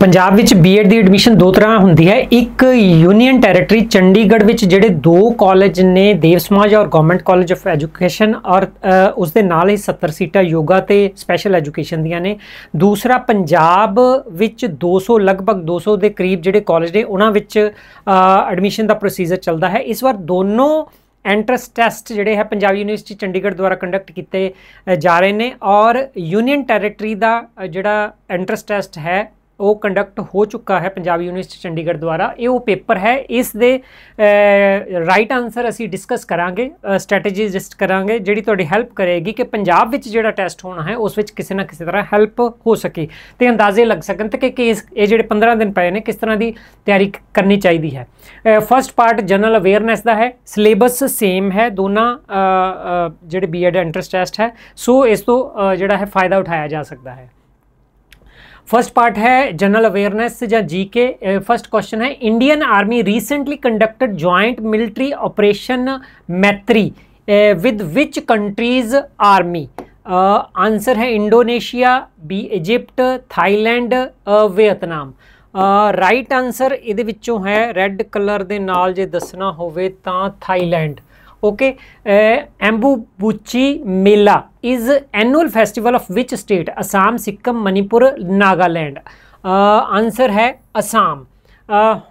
ਪੰਜਾਬ ਵਿੱਚ ਬੀਐਡ ਦੀ ਐਡਮਿਸ਼ਨ ਦੋ ਤਰ੍ਹਾਂ ਹੁੰਦੀ ਹੈ ਇੱਕ ਯੂਨੀਅਨ ਟੈਰੀਟਰੀ ਚੰਡੀਗੜ੍ਹ ਵਿੱਚ ਜਿਹੜੇ ਦੋ ਕਾਲਜ ਨੇ ਦੇਵ ਸਮਾਜ ਔਰ ਗਵਰਨਮੈਂਟ ਕਾਲਜ ਆਫ ਐਜੂਕੇਸ਼ਨ ਔਰ ਉਸ ਦੇ ਨਾਲ ਹੀ 70 ਸੀਟਾਂ ਯੋਗਾ ਤੇ ਸਪੈਸ਼ਲ ਐਜੂਕੇਸ਼ਨ ਦੀਆਂ ਨੇ ਦੂਸਰਾ ਪੰਜਾਬ ਵਿੱਚ 200 ਲਗਭਗ 200 ਦੇ ਕਰੀਬ ਜਿਹੜੇ ਕਾਲਜ ਨੇ ਉਹਨਾਂ ਵਿੱਚ ਐਡਮਿਸ਼ਨ ਦਾ ਪ੍ਰੋਸੀਜਰ ਚੱਲਦਾ ਹੈ ਇਸ ਵਾਰ ਦੋਨੋਂ ਐਂਟਰਸ ਟੈਸਟ ਜਿਹੜੇ ਹੈ ਪੰਜਾਬ ਯੂਨੀਵਰਸਿਟੀ ਚੰਡੀਗੜ੍ਹ ਦੁਆਰਾ ਕੰਡਕਟ ਕੀਤੇ ਜਾ ਰਹੇ ਨੇ ਔਰ ਯੂਨੀਅਨ ਟੈਰੀਟਰੀ ਦਾ ਜਿਹੜਾ ਐਂਟਰਸ ਟੈਸਟ ਹੈ ਉਹ ਕੰਡਕਟ ਹੋ ਚੁੱਕਾ ਹੈ ਪੰਜਾਬ ਯੂਨੀਵਰਸਿਟੀ ਚੰਡੀਗੜ੍ਹ ਦੁਆਰਾ ਇਹ ਉਹ ਪੇਪਰ ਹੈ ਇਸ ਦੇ ਰਾਈਟ ਆਨਸਰ ਅਸੀਂ ਡਿਸਕਸ ਕਰਾਂਗੇ ਸਟ੍ਰੈਟਜੀ ਡਿਸਕਸ ਕਰਾਂਗੇ ਜਿਹੜੀ ਤੁਹਾਡੀ ਹੈਲਪ ਕਰੇਗੀ ਕਿ ਪੰਜਾਬ ਵਿੱਚ ਜਿਹੜਾ ਟੈਸਟ ਹੋਣਾ ਹੈ ਉਸ ਵਿੱਚ ਕਿਸੇ ਨਾ ਕਿਸੇ ਤਰ੍ਹਾਂ ਹੈਲਪ ਹੋ ਸਕੇ ਤੇ ਅੰਦਾਜ਼ੇ ਲੱਗ ਸਕਣ ਤੇ ਕਿ ਕੇਸ ਇਹ ਜਿਹੜੇ 15 ਦਿਨ ਪਏ ਨੇ ਕਿਸ ਤਰ੍ਹਾਂ ਦੀ ਤਿਆਰੀ ਕਰਨੀ ਚਾਹੀਦੀ ਹੈ ਫਰਸਟ ਪਾਰਟ ਜਨਰਲ ਅਵੇਅਰਨੈਸ ਦਾ ਹੈ ਸਿਲੇਬਸ ਸੇਮ ਹੈ ਦੋਨਾਂ ਜਿਹੜੇ ਬੀਐਡ ਐਂਟਰੈਂਸ ਟੈਸਟ ਹੈ ਸੋ ਇਸ ਤੋਂ ਜਿਹੜਾ ਹੈ ਫਾਇਦਾ ਉਠਾਇਆ ਜਾ ਸਕਦਾ ਹੈ फर्स्ट पार्ट है जनरल अवेयरनेस या जी के फर्स्ट क्वेश्चन है Indian army recently conducted joint military operation Maitri with which countries army answer है Indonesia B Egypt Thailand Vietnam right answer ਇਹਦੇ ਵਿੱਚੋਂ ਹੈ ਰੈੱਡ ਕਲਰ ਦੇ ਨਾਲ ਜੇ ਦੱਸਣਾ ਹੋਵੇ ਤਾਂ Thailand okay uh, mela is annual festival of which state state Sikkim Manipur Nagaland nagaland uh, answer hai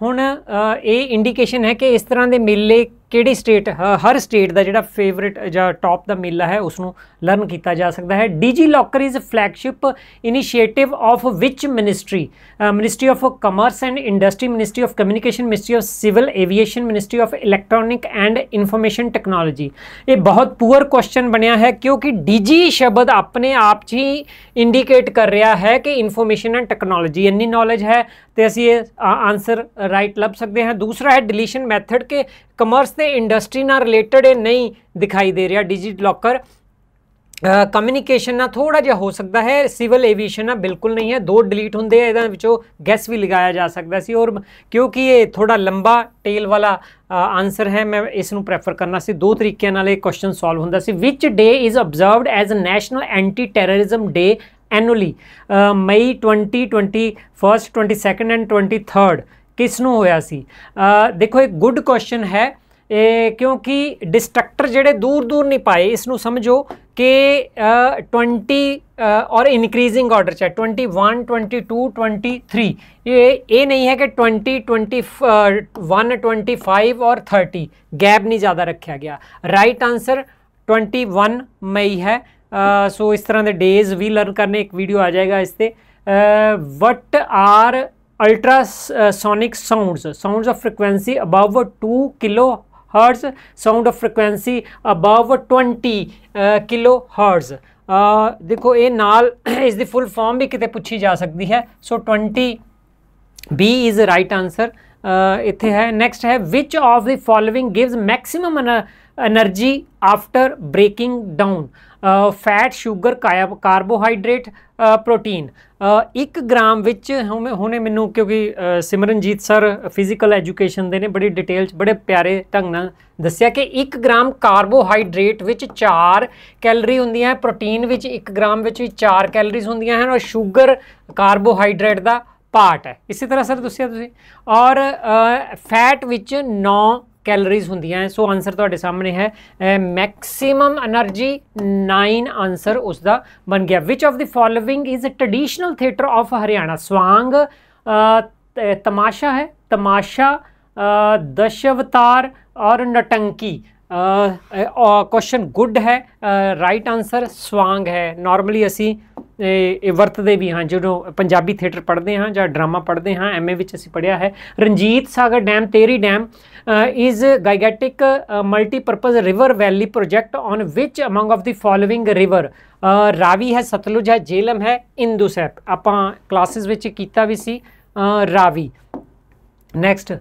ਹੁਣ ਇਹ ਇੰਡੀਕੇਸ਼ਨ ਹੈ ਕਿ ਇਸ ਤਰ੍ਹਾਂ ਦੇ ਮੇਲੇ ਕਿਹੜੀ ਸਟੇਟ ਹਰ ਸਟੇਟ ਦਾ ਜਿਹੜਾ ਫੇਵਰਿਟ ਜਾਂ ਟੌਪ ਦਾ ਮੇਲਾ ਹੈ ਉਸ ਨੂੰ ਲਰਨ ਕੀਤਾ ਜਾ ਸਕਦਾ ਹੈ DigiLocker is flagship initiative of which ministry ministry of commerce and industry ministry of communication ministry of civil aviation ministry of electronic and information technology ਇਹ ਬਹੁਤ ਪੂਅਰ ਕੁਐਸਚਨ ਬਣਿਆ ਹੈ ਕਿਉਂਕਿ ਡੀਜੀ ਸ਼ਬਦ ਆਪਣੇ ਆਪ ਹੀ ਇੰਡੀਕੇਟ ਕਰ ਰਿਹਾ ਹੈ ਕਿ ਇਨਫੋਰਮੇਸ਼ਨ ਐਂਡ ਟੈਕਨੋਲੋਜੀ ਇੰਨੀ ਨੌਲੇਜ ਹੈ ਤੇ ਅਸੀਂ ਇਹ ਆਨਸਰ ਰਾਈਟ ਲੱਭ ਸਕਦੇ ਹਾਂ ਦੂਸਰਾ ਹੈ ਡਿਲੀਸ਼ਨ ਮੈਥਡ ਕਿ ਕਮਰਸ ਤੇ ਇੰਡਸਟਰੀ ਨਾਲ ਰਿਲੇਟਡ ਇਹ ਨਹੀਂ ਦਿਖਾਈ ਦੇ ਰਿਹਾ ਡਿਜੀਟ ਲੋਕਰ ਕਮਿਊਨੀਕੇਸ਼ਨ ਨਾਲ ਥੋੜਾ ਜਿਹਾ ਹੋ ਸਕਦਾ ਹੈ ਸਿਵਲ ਐਵੀਏਸ਼ਨ ਨਾਲ ਬਿਲਕੁਲ ਨਹੀਂ ਹੈ ਦੋ ਡਿਲੀਟ ਹੁੰਦੇ ਆ ਇਹਦੇ ਵਿੱਚੋਂ ਗੈਸ ਵੀ ਲਗਾਇਆ ਜਾ ਸਕਦਾ ਸੀ ਔਰ ਕਿਉਂਕਿ ਇਹ ਥੋੜਾ ਲੰਬਾ ਟੇਲ ਵਾਲਾ ਆਨਸਰ ਹੈ ਮੈਂ ਇਸ ਨੂੰ ਪ੍ਰੈਫਰ ਕਰਨਾ ਸੀ ਦੋ ਤਰੀਕਿਆਂ ਨਾਲ ਇਹ ਕੁਐਸਚਨ ਸੋਲਵ ਹੁੰਦਾ ਸੀ which day is observed as a national anti terrorism day annually May 2021 first 22nd and 23rd ਕਿਸ ਨੂੰ ਹੋਇਆ ਸੀ ਦੇਖੋ ਇੱਕ ਗੁੱਡ ਕੁਐਸਚਨ ਹੈ ਇਹ ਕਿਉਂਕਿ ਡਿਸਟਰਕਟਰ ਜਿਹੜੇ ਦੂਰ ਦੂਰ ਨਹੀਂ ਪਾਏ ਇਸ ਨੂੰ ਸਮਝੋ ਕਿ 20 ਔਰ ਇਨਕਰੀਜ਼ਿੰਗ ਆਰਡਰ ਚ 21 22 23 ਇਹ ਇਹ ਨਹੀਂ ਹੈ ਕਿ 20 21 25 ਔਰ 30 ਗੈਪ ਨਹੀਂ ਜ਼ਿਆਦਾ ਰੱਖਿਆ ਗਿਆ ਰਾਈਟ ਆਨਸਰ 21 ਮਈ ਹੈ ਸੋ ਇਸ ਤਰ੍ਹਾਂ ਦੇ ਡੇਜ਼ ਵੀ ਲਰਨ ਕਰਨੇ ਇੱਕ ਵੀਡੀਓ ਆ ਜਾਏਗਾ ਇਸ ਤੇ what are ultra sonic sounds sounds of frequency above 2 kilo hertz sound of frequency above 20 kilo hertz ਦੇਖੋ ਇਹ ਨਾਲ ਇਸ ਦੀ ਫੁੱਲ ਫਾਰਮ ਵੀ ਕਿਤੇ ਪੁੱਛੀ ਜਾ ਸਕਦੀ ਹੈ so 20 B is right answer ਇੱਥੇ ਹੈ ਨੈਕਸਟ ਹੈ which of the following gives maximum energy after breaking down fat sugar carbohydrate protein 1 gram ਵਿੱਚ ਹੁਣੇ ਮੈਨੂੰ ਕਿਉਂਕਿ ਸਿਮਰਨਜੀਤ ਸਰ ਫਿਜ਼ੀਕਲ ਐਜੂਕੇਸ਼ਨ ਦੇ ਨੇ ਬੜੀ ਡਿਟੇਲ ਚ ਬੜੇ ਪਿਆਰੇ ਢੰਗ ਨਾਲ ਦੱਸਿਆ ਕਿ 1 ਗ੍ਰਾਮ ਕਾਰਬੋਹਾਈਡਰੇਟ ਵਿੱਚ 4 ਕੈਲਰੀ ਹੁੰਦੀਆਂ ਹੈ ਪ੍ਰੋਟੀਨ ਵਿੱਚ 1 ਗ੍ਰਾਮ ਵਿੱਚ ਵੀ 4 ਕੈਲਰੀਜ਼ ਹੁੰਦੀਆਂ ਹਨ ਔਰ ਸ਼ੂਗਰ ਕਾਰਬੋਹਾਈਡਰੇਟ ਦਾ ਪਾਰਟ ਹੈ ਇਸੇ ਤਰ੍ਹਾਂ ਸਰ ਦੱਸਿਆ ਤੁਸੀਂ ਔਰ ਫੈਟ ਵਿੱਚ 9 ਕੈਲਰੀਜ਼ ਹੁੰਦੀਆਂ ਸੋ ਆਨਸਰ ਤੁਹਾਡੇ ਸਾਹਮਣੇ ਹੈ ਮੈਕਸਿਮਮ એનર્ਜੀ 9 ਆਨਸਰ ਉਸ ਦਾ ਬਣ ਗਿਆ which of the following is a traditional theatre of Haryana Swang Tamasha ਹੈ ਤਮਾਸ਼ਾ ਦਸ਼ਵਤਾਰ ਔਰ ਨਟੰਕੀ ਕੁਐਸਚਨ ਗੁੱਡ ਹੈ ਰਾਈਟ ਆਨਸਰ ਸਵਾਂਗ ਹੈ ਨਾਰਮਲੀ ਅਸੀਂ ਇਹ ਵਰਤਦੇ ਵੀ ਹਾਂ ਜਦੋਂ ਪੰਜਾਬੀ ਥੀਏਟਰ ਪੜ੍ਹਦੇ ਹਾਂ ਜਾਂ ਡਰਾਮਾ ਪੜ੍ਹਦੇ ਹਾਂ ਐਮਏ ਵਿੱਚ ਅਸੀਂ ਪੜ੍ਹਿਆ ਹੈ Ranjit Sagar dam Tehri dam is gigantic multipurpose river valley project on which among of the following river Ravi ਹੈ ਸਤਲੁਜ ਹੈ ਜੇਲਮ ਹੈ ਸੈਪ ਆਪਾਂ ਕਲਾਸਿਸ ਵਿੱਚ ਕੀਤਾ ਵੀ ਸੀ Ravi next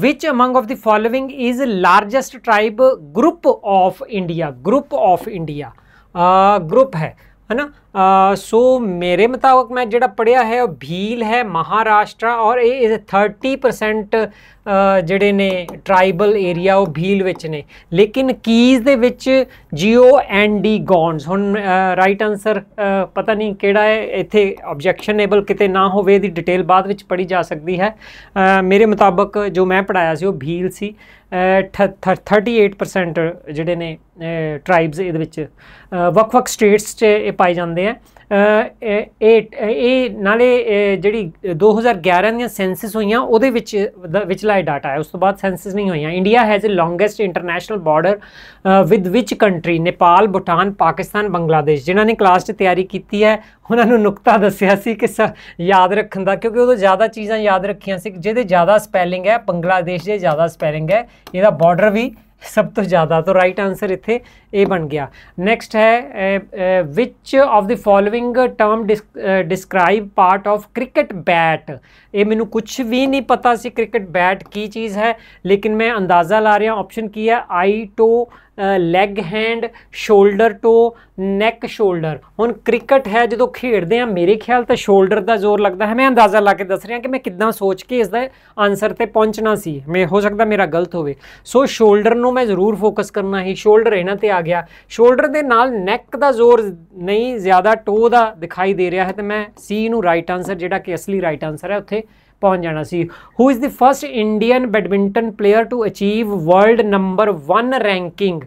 which among of the following is largest tribe group of India group of India group ਹੈ ਹਨਾ ਸੋ ਮੇਰੇ ਮੁਤਾਬਕ ਮੈਂ ਜਿਹੜਾ ਪੜਿਆ ਹੈ ਉਹ ਭੀਲ ਹੈ ਮਹਾਰਾਸ਼ਟਰ ਔਰ ਇਹ 30% ਜਿਹੜੇ ਨੇ ਟ੍ਰਾਈਬਲ ਏਰੀਆ ਉਹ ਭੀਲ ਵਿੱਚ ਨੇ ਲੇਕਿਨ ਕੀਜ਼ ਦੇ ਵਿੱਚ ਜੀਓ ਐਂਡ ਡੀ ਗੌਨਸ ਹੁਣ ਰਾਈਟ ਆਨਸਰ ਪਤਾ ਨਹੀਂ ਕਿਹੜਾ ਹੈ ਇੱਥੇ ਆਬਜੈਕਸ਼ਨੇਬਲ ਕਿਤੇ ਨਾ ਹੋਵੇ ਦੀ ਡਿਟੇਲ ਬਾਅਦ ਵਿੱਚ ਪੜੀ ਜਾ ਸਕਦੀ ਹੈ ਮੇਰੇ ਮੁਤਾਬਕ ਜੋ ਮੈਂ ਪੜਾਇਆ ਸੀ ਉਹ ਭੀਲ ਸੀ 38% ਜਿਹੜੇ ਨੇ ਟ੍ਰਾਈਬਸ ਇਹਦੇ ਵਿੱਚ ਵੱਖ-ਵੱਖ ਸਟੇਟਸ 'ਚ ਇਹ ਪਾਏ ਜਾਂਦੇ ਰਹੇ ਆ ਇਹ ਇਹ ਨਾਲੇ ਜਿਹੜੀ 2011 ਦੀਆਂ ਸੈਂਸਸ ਹੋਈਆਂ ਉਹਦੇ ਵਿੱਚ ਵਿਚਲਾ ਡਾਟਾ ਹੈ ਉਸ ਤੋਂ ਬਾਅਦ ਸੈਂਸਸ ਨਹੀਂ ਹੋਈਆਂ India has a longest international border with which country Nepal Bhutan Pakistan Bangladesh ਜਿਨ੍ਹਾਂ ਨੇ ਕਲਾਸ 'ਚ ਤਿਆਰੀ ਕੀਤੀ ਹੈ ਉਹਨਾਂ ਨੂੰ ਨੁਕਤਾ ਦੱਸਿਆ ਸੀ ਕਿ ਯਾਦ ਰੱਖਣ ਦਾ ਕਿਉਂਕਿ ਉਹਦੇ ਜ਼ਿਆਦਾ ਚੀਜ਼ਾਂ ਯਾਦ ਰੱਖੀਆਂ ਸੀ ਜਿਹਦੇ ਜ਼ਿਆਦਾ ਸਪੈਲਿੰਗ ਹੈ ਬੰਗਲਾਦੇਸ਼ ਦੇ ਜ਼ਿਆਦਾ ਸਪੈਲਿੰਗ ਹੈ ਇਹਦਾ ਬਾਰਡਰ ਵੀ ਸਭ ਤੋਂ ਜ਼ਿਆਦਾ ਤੋਂ ਰਾਈਟ ਆਨਸਰ ਇੱਥੇ ਇਹ ਬਣ ਗਿਆ ਨੈਕਸਟ ਹੈ which of the following term describe part of cricket bat ਇਹ ਮੈਨੂੰ ਕੁਝ ਵੀ ਨਹੀਂ ਪਤਾ ਸੀ ਕ੍ਰਿਕਟ ਬੈਟ ਕੀ ਚੀਜ਼ ਹੈ ਲੇਕਿਨ ਮੈਂ ਅੰਦਾਜ਼ਾ ਲਾ ਰਿਹਾ ਆਪਸ਼ਨ ਕੀ ਹੈ eye toe leg hand shoulder toe neck shoulder ਹੁਣ ਕ੍ਰਿਕਟ ਹੈ ਜਦੋਂ ਖੇਡਦੇ ਆ ਮੇਰੇ ਖਿਆਲ ਤਾਂ ਸ਼ੋਲਡਰ ਦਾ ਜ਼ੋਰ ਲੱਗਦਾ ਹੈ ਮੈਂ ਅੰਦਾਜ਼ਾ ਲਾ ਕੇ ਦੱਸ ਰਿਹਾ ਕਿ ਮੈਂ ਕਿੱਦਾਂ ਸੋਚ ਕੇ ਇਸ ਦਾ ਆਨਸਰ ਤੇ ਪਹੁੰਚਣਾ ਸੀ ਮੈਂ ਹੋ ਸਕਦਾ ਮੇਰਾ ਗਲਤ ਹੋਵੇ ਸੋ ਸ਼ੋਲਡਰ ਨੂੰ ਮੈਂ ਜ਼ਰੂਰ ਫੋਕਸ ਕਰਨਾ ਹੀ ਸ਼ੋਲਡਰ ਇਹਨਾਂ ਤੇ ਆ ਗਿਆ ਸ਼ੋਲਡਰ ਦੇ ਨਾਲ ਨੈਕ ਦਾ ਜ਼ੋਰ ਨਹੀਂ ਜ਼ਿਆਦਾ ਟੋ ਦਾ ਦਿਖਾਈ ਦੇ ਰਿਹਾ ਹੈ ਤੇ ਮੈਂ ਸੀ ਨੂੰ ਰਾਈਟ ਆਨਸਰ ਜਿਹੜਾ ਕਿ ਅਸਲੀ ਰਾਈਟ ਆਨਸਰ ਹੈ ਉੱਥੇ ਪਹੁੰਚ ਜਾਣਾ ਸੀ who is the first Indian badminton player to achieve world number 1 ranking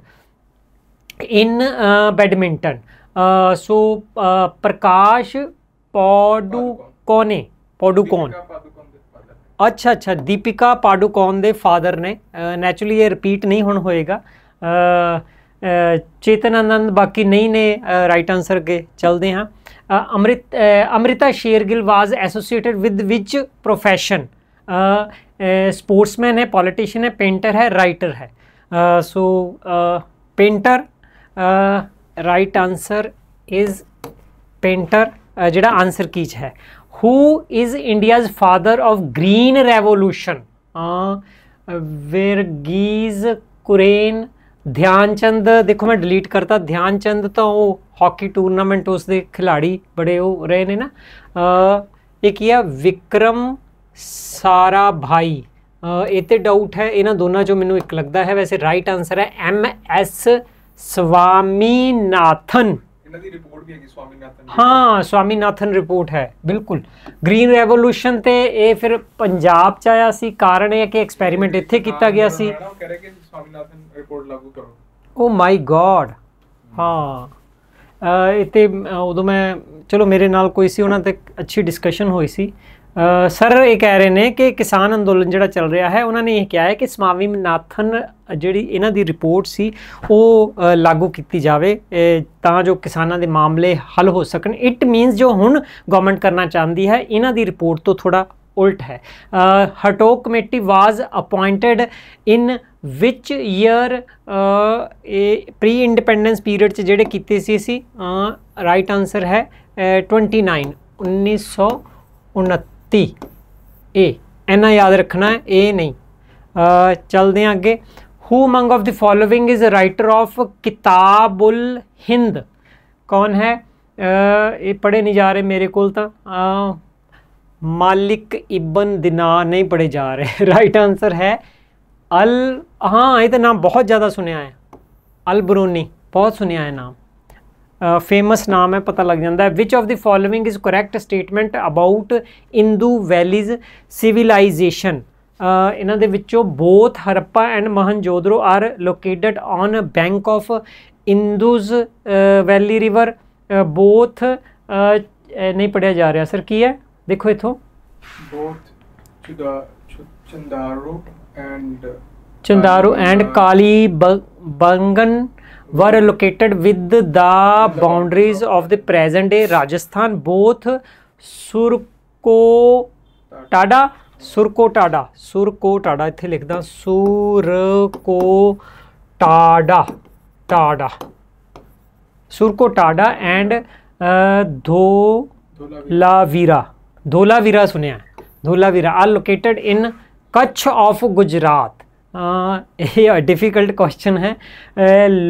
in badminton so Prakash Padukone ਕੋਨ ਅੱਛਾ ਅੱਛਾ ਦੀਪਿਕਾ ਪਾਡੂਕੋਨ ਦੇ ਫਾਦਰ ਨੇ ਨੇਚਰਲੀ ਇਹ ਰਿਪੀਟ ਨਹੀਂ ਹੁਣ ਹੋਏਗਾ ਚੇਤਨ ਅਨੰਦ ਬਾਕੀ ਨਹੀਂ ਨੇ ਰਾਈਟ ਆਨਸਰ ਅੱਗੇ ਚਲਦੇ ਹਾਂ Amrit Amrita Shergil was associated with which profession sportsman ਹੈ ਪੋਲੀਟੀਸ਼ੀਅਨ ਹੈ ਪੇਂਟਰ ਹੈ ਰਾਈਟਰ ਹੈ so painter right answer is painter ਜਿਹੜਾ ਆਨਸਰ ਕੀਚ ਹੈ who is india's father of green revolution uh, vergis kurane ਧਿਆਨ ਚੰਦ ਦੇਖੋ ਮੈਂ ਡਿਲੀਟ ਕਰਤਾ ਧਿਆਨ ਚੰਦ ਤਾਂ ਉਹ ਹਾਕੀ ਟੂਰਨਾਮੈਂਟ ਉਸ ਦੇ ਖਿਲਾੜੀ ਬੜੇ ਉਹ ਰਹੇ ਨੇ ਨਾ ਇਹ ਕੀ ਹੈ ਵਿਕਰਮ ਸਾਰਾ ਭਾਈ ਇਹ ਤੇ ਡਾਊਟ ਹੈ ਇਹਨਾਂ ਦੋਨਾਂ ਚੋਂ ਮੈਨੂੰ ਇੱਕ ਲੱਗਦਾ ਹੈ ਵੈਸੇ ਰਾਈਟ ਆਨਸਰ ਹੈ ਐਮ ਐਸ ਨਾਥਨ ਇਹਨਾਂ ਦੀ ਰਿਪੋਰਟ ਵੀ ਹੈਗੀ ਸਵਾਮੀਨਾਥਨ ਹਾਂ ਨਾਥਨ ਰਿਪੋਰਟ ਹੈ ਬਿਲਕੁਲ ਗ੍ਰੀਨ ਰੈਵੋਲੂਸ਼ਨ ਤੇ ਇਹ ਫਿਰ ਪੰਜਾਬ ਚ ਆਇਆ ਸੀ ਕਾਰਨ ਇਹ ਕਿ ਐਕਸਪੈਰੀਮੈਂਟ ਇੱਥੇ ਕੀਤਾ ਗਿਆ ਸੀ ਨਾਥਨ ਰਿਪੋਰਟ ਲਾਗੂ ਕਰੋ ਓ ਮਾਈ ਗॉड ਹਾਂ ਇਤੇ ਉਦੋਂ ਮੈਂ ਚਲੋ ਮੇਰੇ ਨਾਲ ਕੋਈ ਸੀ ਉਹਨਾਂ ਤੇ ਅੱਛੀ ਡਿਸਕਸ਼ਨ ਹੋਈ ਸੀ ਸਰ ਇਹ ਕਹਿ ਰਹੇ ਨੇ ਕਿ ਕਿਸਾਨ ਅੰਦੋਲਨ ਜਿਹੜਾ ਚੱਲ ਰਿਹਾ ਹੈ ਉਹਨਾਂ ਨੇ ਇਹ ਕਿਹਾ ਹੈ ਕਿ ਸਮਾਵੀ ਮਨਾਥਨ ਜਿਹੜੀ ਇਹਨਾਂ ਦੀ ਰਿਪੋਰਟ ਸੀ ਉਹ ਲਾਗੂ ਕੀਤੀ ਜਾਵੇ ਤਾਂ ਜੋ ਕਿਸਾਨਾਂ ਦੇ ਮਾਮਲੇ ਹੱਲ ਹੋ ਸਕਣ ਇਟ ਮੀਨਸ ਜੋ ਹੁਣ ਗਵਰਨਮੈਂਟ ਕਰਨਾ ਚਾਹੁੰਦੀ ਹੈ ਇਹਨਾਂ ਦੀ ਰਿਪੋਰਟ ਤੋਂ ਥੋੜਾ ਉਲਟ ਹੈ Hartog committee was appointed in which year ਇਹ ਪ੍ਰੀ ਇੰਡੀਪੈਂਡੈਂਸ ਪੀਰੀਅਡ ਚ ਜਿਹੜੇ ਕੀਤੇ ਸੀ ਸੀ ਆ ਰਾਈਟ ਆਨਸਰ ਹੈ 29 1929 ਇਹ ਇਹਨਾਂ ਯਾਦ ਰੱਖਣਾ ਹੈ ਇਹ ਨਹੀਂ ਚਲਦੇ ਆ ਅੱਗੇ who among of the following is a writer of Kitabul Hind ਕੌਣ ਹੈ ਇਹ ਪੜੇ ਨਹੀਂ ਜਾ ਰਹੇ ਮੇਰੇ ਕੋਲ ਤਾਂ ਮਾਲਿਕ ਇਬਨ ਦਿਨਾ ਨਹੀਂ ਪੜੇ ਜਾ ਰਹੇ ਰਾਈਟ ਆਨਸਰ ਹੈ ਅਲ ਹਾਂ ਇਹ ਤਾਂ ਨਾਮ ਬਹੁਤ ਜ਼ਿਆਦਾ ਸੁਣਿਆ ਹੈ ਅਲ ਬਰੂਨੀ ਬਹੁਤ ਸੁਣਿਆ ਹੈ ਨਾਮ ਫੇਮਸ ਨਾਮ ਹੈ ਪਤਾ ਲੱਗ ਜਾਂਦਾ ਹੈ which of the following is correct statement about Indus valleys civilisation ਇਹਨਾਂ ਦੇ ਵਿੱਚੋਂ both Harappa and Mohenjodaro are located on bank of Indus valley river both ਨਹੀਂ ਪੜਿਆ ਜਾ ਰਿਹਾ ਸਰ ਕੀ ਹੈ ਦੇਖੋ ਇਥੋਂ ਬੋਥ चंदारो and Chandaro and Kali Bangan were located with the boundaries of the present day Rajasthan. Both Surkotada, Surkotada, Surkotada, इतने लिख दा Surkotada, Tada, Surkotada and uh, Dholavira, Dholavira सुने हैं Dholavira are located in Kutch of Gujarat. ये difficult question है